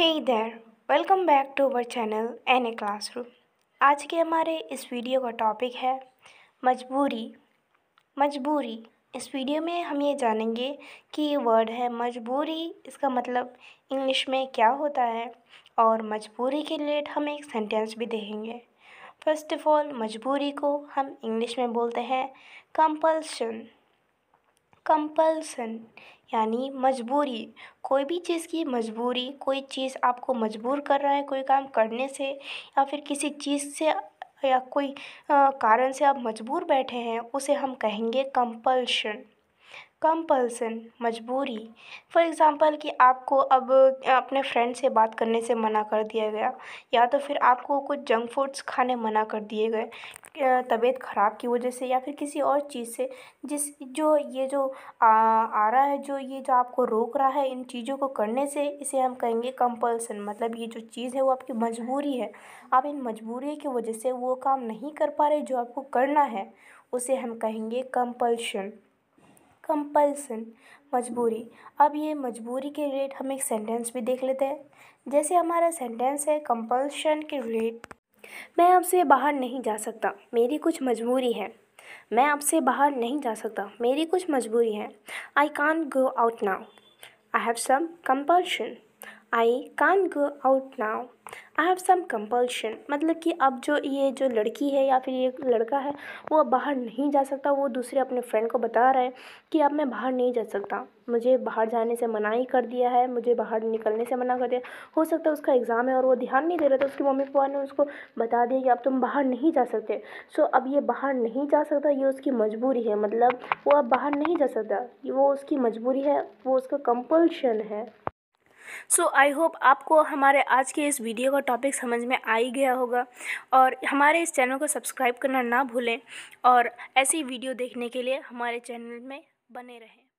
इधर welcome back to our channel N A Classroom. आज के हमारे इस वीडियो का टॉपिक है मजबूरी मजबूरी इस वीडियो में हम ये जानेंगे कि ये वर्ड है मजबूरी इसका मतलब इंग्लिश में क्या होता है और मजबूरी के रिलेट हम एक सेंटेंस भी देखेंगे फर्स्ट ऑफ ऑल मजबूरी को हम इंग्लिश में बोलते हैं कंपल्शन कंपल्सन यानी मजबूरी कोई भी चीज़ की मजबूरी कोई चीज़ आपको मजबूर कर रहा है कोई काम करने से या फिर किसी चीज़ से या कोई कारण से आप मजबूर बैठे हैं उसे हम कहेंगे कंपल्शन कंपल्सन मजबूरी फ़ॉर एग्ज़ाम्पल कि आपको अब अपने फ्रेंड से बात करने से मना कर दिया गया या तो फिर आपको कुछ जंक फूड्स खाने मना कर दिए गए तबीयत ख़राब की वजह से या फिर किसी और चीज़ से जिस जो ये जो आ, आ रहा है जो ये जो आपको रोक रहा है इन चीज़ों को करने से इसे हम कहेंगे कंपल्सन मतलब ये जो चीज़ है वो आपकी मजबूरी है आप इन मजबूरी की वजह से वो काम नहीं कर पा रहे जो आपको करना है उसे हम कहेंगे कंपल्शन कंपल्सन मजबूरी अब ये मजबूरी के रिलेट हम एक सेंटेंस भी देख लेते हैं जैसे हमारा सेंटेंस है कंपल्शन के रिलेट मैं आपसे बाहर नहीं जा सकता मेरी कुछ मजबूरी है मैं आपसे बाहर नहीं जा सकता मेरी कुछ मजबूरी है I can go out now I have some compulsion I can go out now I have some compulsion मतलब कि अब जो ये जो लड़की है या फिर ये लड़का है वो अब बाहर नहीं जा सकता वो दूसरे अपने फ्रेंड को बता रहा है कि अब मैं बाहर नहीं जा सकता मुझे बाहर जाने से मना ही कर दिया है मुझे बाहर निकलने से मना कर दिया हो सकता है उसका एग्ज़ाम है और वो ध्यान नहीं दे रहा था उसकी मम्मी पापा ने उसको बता दिया कि अब तुम बाहर नहीं जा सकते सो अब ये बाहर नहीं जा सकता ये उसकी मजबूरी है मतलब वो अब बाहर नहीं जा सकता वो उसकी मजबूरी है वो उसका कंपल्शन है सो आई होप आपको हमारे आज के इस वीडियो का टॉपिक समझ में आ ही गया होगा और हमारे इस चैनल को सब्सक्राइब करना ना भूलें और ऐसी वीडियो देखने के लिए हमारे चैनल में बने रहें